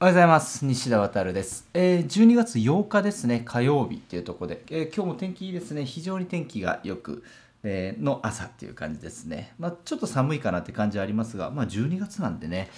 おはようございます西田渉です、えー、12月8日ですね火曜日っていうところで、えー、今日も天気いいですね非常に天気がよく、えー、の朝っていう感じですね、まあ、ちょっと寒いかなって感じはありますが、まあ、12月なんでね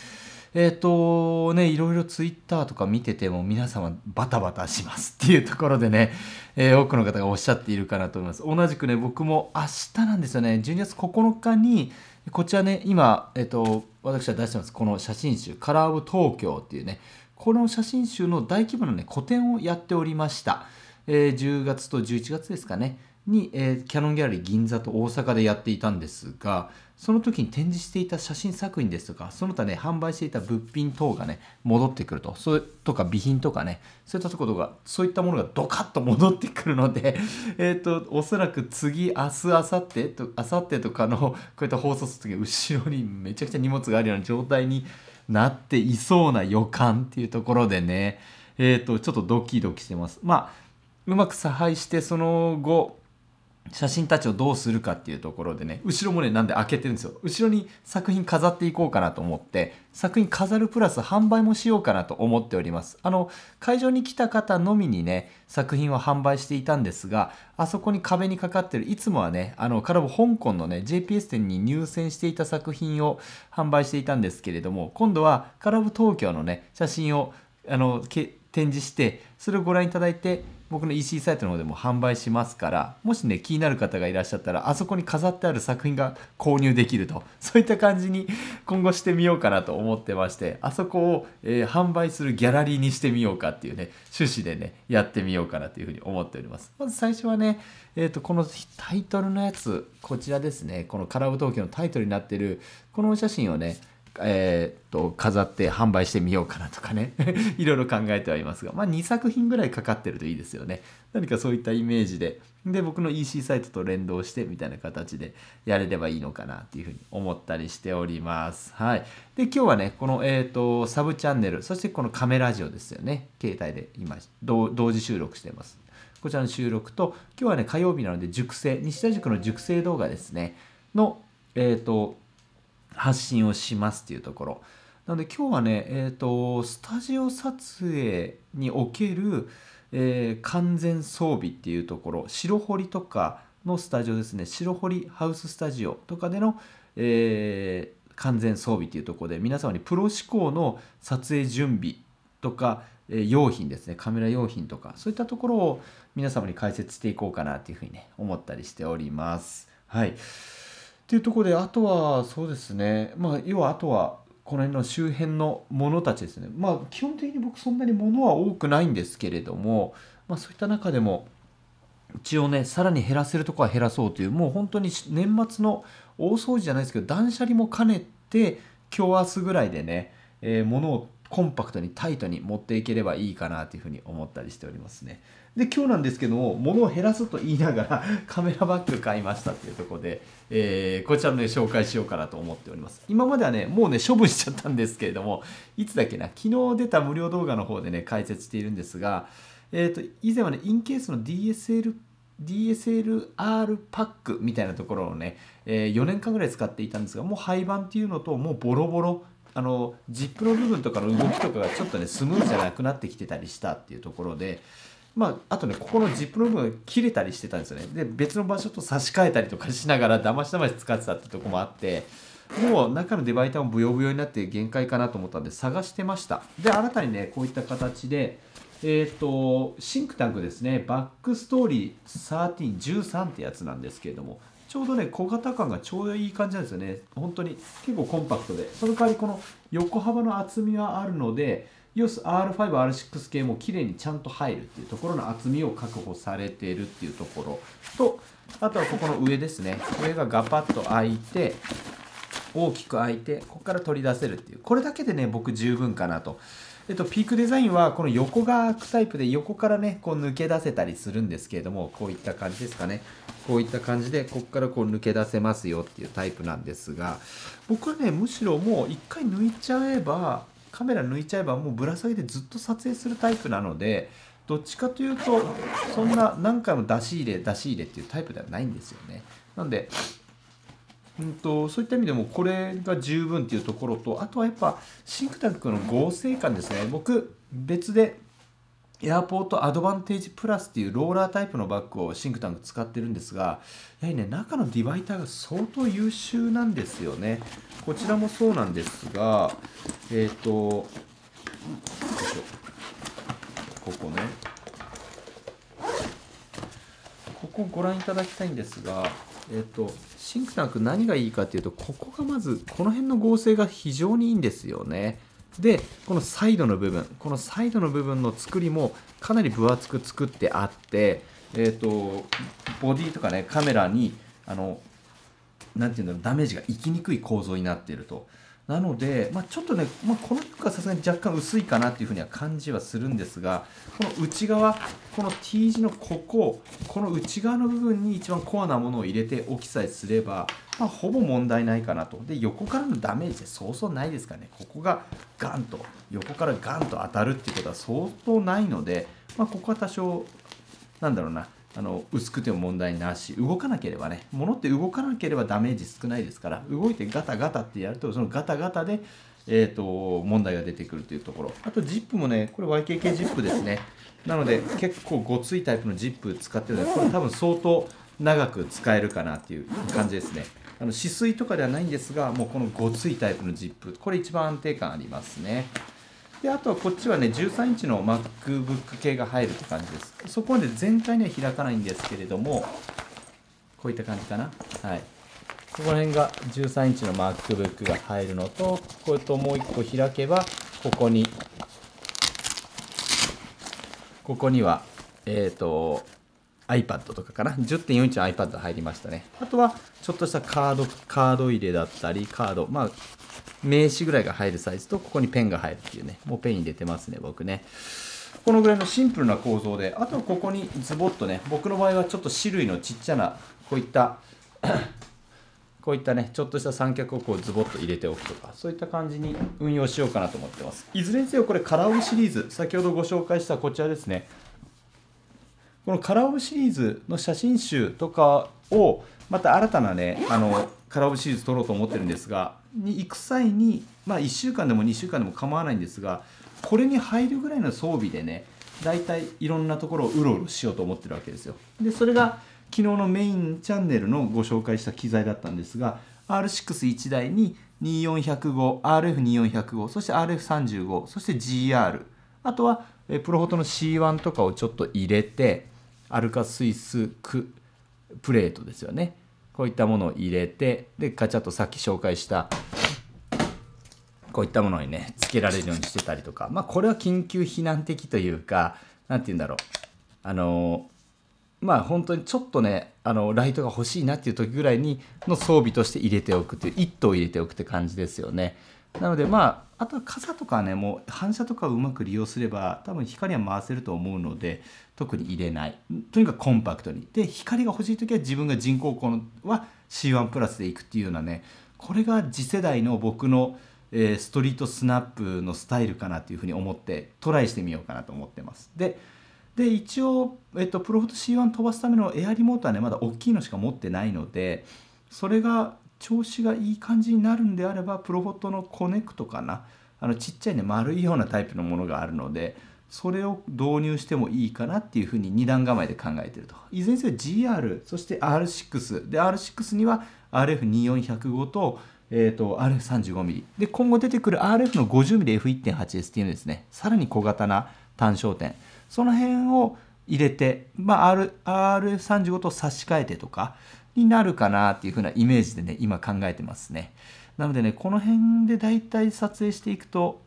えっ、ー、とね、いろいろツイッターとか見てても皆様バタバタしますっていうところでね、えー、多くの方がおっしゃっているかなと思います。同じくね、僕も明日なんですよね、12月9日にこちらね、今、えっと、私は出してます、この写真集、カラーオブ東京っていうね、この写真集の大規模な、ね、個展をやっておりました。えー、10月と11月ですかね。に、えー、キャノンギャラリー銀座と大阪でやっていたんですがその時に展示していた写真作品ですとかその他ね販売していた物品等がね戻ってくるとそれとか備品とかねそういったところがそういったものがドカッと戻ってくるので えっとおそらく次明日明後日と明後日とかのこういった放送する時後ろにめちゃくちゃ荷物があるような状態になっていそうな予感っていうところでねえっ、ー、とちょっとドキドキしてます。まあうまく差配してその後写真たちをどうするかっていうところでね後ろもねなんで開けてるんですよ後ろに作品飾っていこうかなと思って作品飾るプラス販売もしようかなと思っておりますあの会場に来た方のみにね作品を販売していたんですがあそこに壁にかかってるいつもはねあのカラボ香港のね JPS 店に入選していた作品を販売していたんですけれども今度はカラボ東京のね写真をあの展示してそれをご覧いただいて僕の EC サイトの方でも販売しますからもしね気になる方がいらっしゃったらあそこに飾ってある作品が購入できると そういった感じに今後してみようかなと思ってましてあそこを、えー、販売するギャラリーにしてみようかっていうね趣旨でねやってみようかなというふうに思っておりますまず最初はね、えーと、このタイトルのやつこちらですねこのカラブ東京のタイトルになってるこのお写真をねえーと、飾って販売してみようかなとかね いろいろ考えてはいますが、まあ、2作品ぐらいかかってるといいですよね何かそういったイメージでで僕の EC サイトと連動してみたいな形でやれればいいのかなっていうふうに思ったりしておりますはいで今日はねこの、えーと、とサブチャンネルそしてこのカメラジオですよね携帯で今同時収録してますこちらの収録と今日はね火曜日なので熟成西田塾の熟成動画ですねのえっ、ー、と発信をしますっていうところ。なので今日はね、えーと、スタジオ撮影における、えー、完全装備っていうところ白堀とかのスタジオですね白堀ハウススタジオとかでの、えー、完全装備っていうところで皆様にプロ志向の撮影準備とか、え用品ですねカメラ用品とかそういったところを皆様に解説していこうかなっていうふうにね思ったりしております。はいっていうところであとはそうですねまあ要はあとはこの辺の周辺のものたちですねまあ基本的に僕そんなに物は多くないんですけれども、まあ、そういった中でも一応ねさらに減らせるとこは減らそうというもう本当に年末の大掃除じゃないですけど断捨離も兼ねて今日明日ぐらいでね、えー、物をコンパクトにタイトに持っていければいいかなというふうに思ったりしておりますね。で、今日なんですけども、物を減らすと言いながら カメラバッグ買いましたっていうとこで、えー、こちらのね、紹介しようかなと思っております。今まではね、もうね、処分しちゃったんですけれども、いつだっけな、昨日出た無料動画の方でね、解説しているんですが、えっ、ー、と、以前はね、インケースの DSL DSLR パックみたいなところをね、えー、4年間ぐらい使っていたんですが、もう廃盤っていうのと、もうボロボロあのジップの部分とかの動きとかがちょっとねスムーズじゃなくなってきてたりしたっていうところで、まあ、あとねここのジップの部分が切れたりしてたんですよねで別の場所と差し替えたりとかしながらだましだまし使ってたってとこもあってもう中のデバイターもブヨブヨになって限界かなと思ったんで探してましたで新たにねこういった形でえっ、ー、とシンクタンクですねバックストーリー1313ってやつなんですけれどもちょうどね小型感がちょうどいい感じなんですよね本当に結構コンパクトでその代わりこの横幅の厚みはあるので EOSR5、R6 系も綺麗にちゃんと入るっていうところの厚みを確保されているっていうところとあとはここの上ですね上がガパッと開いて大きく開いてここから取り出せるっていうこれだけでね僕十分かなとえっと、ピークデザインはこの横が開くタイプで横からね、こう抜け出せたりするんですけれども、こういった感じですかね。こういった感じで、ここからこう抜け出せますよっていうタイプなんですが、僕はね、むしろもう1回抜いちゃえば、カメラ抜いちゃえばもうぶら下げてずっと撮影するタイプなので、どっちかというと、そんな何回も出し入れ、出し入れっていうタイプではないんですよね。なんで、うんと、そういった意味でもこれが十分っていうところとあとはやっぱシンクタンクの合成感ですね僕別でエアポートアドバンテージプラスっていうローラータイプのバッグをシンクタンク使ってるんですがやはりね中のディバイターが相当優秀なんですよねこちらもそうなんですがえっ、ー、とここねここご覧いただきたいんですがえっと、シンクタンク何がいいかっていうと、ここがまず、この辺の合成が非常にいいんですよね。で、このサイドの部分、このサイドの部分の作りもかなり分厚く作ってあって、えっと、ボディとかね、カメラに、あの、なんていうんだろう、ダメージがいきにくい構造になっていると。なので、まあ、ちょっとね、まあ、この服はさすがに若干薄いかなっていうふうには感じはするんですが、この内側、この T 字のここ、この内側の部分に一番コアなものを入れておきさえすれば、まあ、ほぼ問題ないかなと。で、横からのダメージってそうそうないですかね。ここがガンと、横からガンと当たるっていうことは相当ないので、まあ、ここは多少、なんだろうな、あの薄くても問題なし動かなければね物って動かなければダメージ少ないですから動いてガタガタってやるとそのガタガタで、えーと、問題が出てくるというところあとジップもねこれ YKK ジップですねなので結構ごついタイプのジップ使ってるのでこれ多分相当長く使えるかなっていう感じですねあの止水とかではないんですがもうこのごついタイプのジップこれ一番安定感ありますねであとはこっちはね13インチの MacBook 系が入るって感じですそこまで全体には開かないんですけれどもこういった感じかなはいここら辺が13インチの MacBook が入るのとこれともう1個開けばここにここにはえっ、ー、と iPad とかかな10.4インチの iPad 入りましたねあとはちょっとしたカードカード入れだったりカードまあ名刺ぐらいが入るサイズと、ここにペンが入るっていうね、もうペン入れてますね、僕ね。このぐらいのシンプルな構造で、あとここにズボッとね、僕の場合はちょっと種類のちっちゃな、こういった こういったね、ちょっとした三脚をこうズボッと入れておくとか、そういった感じに運用しようかなと思ってます。いずれにせよ、これカラオケシリーズ、先ほどご紹介したこちらですね。このカラオケシリーズの写真集とかを、また新たなね、あの、カラオケシリーズ撮ろうと思ってるんですが、に行く際に、まあ、1週間でも2週間でも構わないんですがこれに入るぐらいの装備でね大体いろんなところをうろうろしようと思ってるわけですよ。でそれが昨日のメインチャンネルのご紹介した機材だったんですが R61 台に 2405RF2405 そして RF35 そして GR あとはプロフォトの C1 とかをちょっと入れてアルカスイスクプレートですよねこういったものを入れてでガチャッとさっき紹介したこういったものにねつけられるようにしてたりとかまあこれは緊急避難的というか何て言うんだろうあのまあ本当にちょっとねあのライトが欲しいなっていう時ぐらいにの装備として入れておくっていう1頭入れておくって感じですよね。なのでまああとは傘とかねもう反射とかをうまく利用すれば多分光は回せると思うので特に入れないとにかくコンパクトにで光が欲しい時は自分が人工光は C1 プラスでいくっていうようなねこれが次世代の僕の、えー、ストリートスナップのスタイルかなというふうに思ってトライしてみようかなと思ってます。でで一応、えっと、プロフォト C1 飛ばすためのエアリモートはねまだ大きいのしか持ってないのでそれが調子がいい感じになるんであればプロフォトのコネクトかなあのちっちゃいね丸いようなタイプのものがあるのでそれを導入してもいいかなっていうふうに2段構えで考えてるといずれにせよ GR そして R6 で R6 には r f 2 4 0 5と,、えーと、RF35mm で今後出てくる RF の 50mmF1.8STM ですねさらに小型な単焦点その辺を入れて、まあ、RF35 と差し替えてとかになるかなっていううなイメージでね今考えてますねなのでねこの辺でだいたい撮影していくと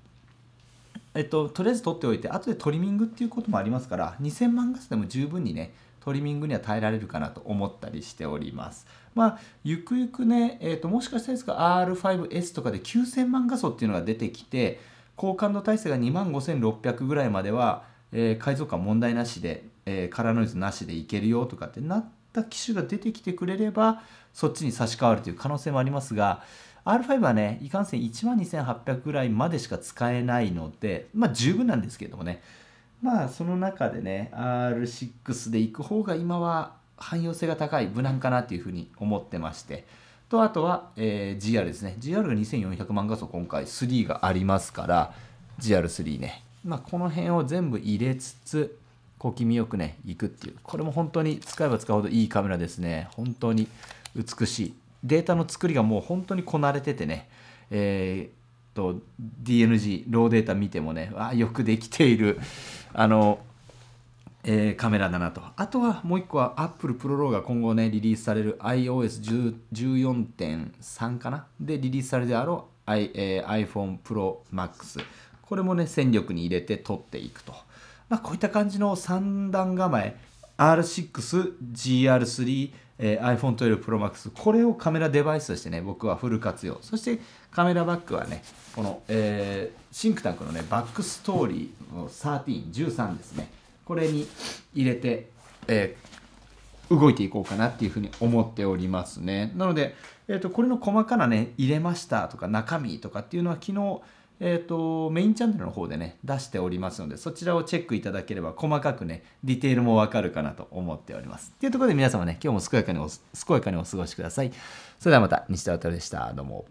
えっと、とりあえず撮っておいて、後でトリミングっていうこともありますから、2000万画素でも十分にね、トリミングには耐えられるかなと思ったりしております。まあ、ゆくゆくね、えー、と、もしかしたらです R5S とかで9000万画素っていうのが出てきて、高感度耐性が2万5600ぐらいまでは、えー、解像感問題なしで、えー、カラーノイズなしでいけるよとかってなっった機種が出てきてくれればそっちに差し替わるという可能性もありますが R5 はねいかんせん12,800ぐらいまでしか使えないのでまあ十分なんですけれどもねまあその中でね R6 で行く方が今は汎用性が高い無難かなというふうに思ってましてとあとは、えー、GR ですね GR が2400万画素今回3がありますから GR3 ねまあこの辺を全部入れつつ小気味よくね、行くっていう。これも本当に使えば使うほどいいカメラですね。本当に美しい。データの作りがもう本当にこなれててね、えー、と、DNG、ローデータ見てもね、あよくできている、あの、えー、カメラだなと。あとはもう一個は Apple ProRAW が今後ね、リリースされる iOS14.3 かなで、リリースされるであろう、I えー、iPhone Pro Max。これもね、戦力に入れて撮っていくと。まあ、こういった感じの3段構え R6、GR3、えー、iPhone12 Pro Max これをカメラデバイスとしてね僕はフル活用そしてカメラバッグはねこの、えー、シンクタンクのねバックストーリーの1313ですねこれに入れて、えー、動いていこうかなっていうふうに思っておりますねなので、えーとこれの細かなね入れましたとか中身とかっていうのは昨日えーと、メインチャンネルの方でね出しておりますのでそちらをチェックいただければ細かくねディテールもわかるかなと思っておりますというところで皆様ね今日も健やかにお健やかにお過ごしくださいそれではまた西田渡でしたどうも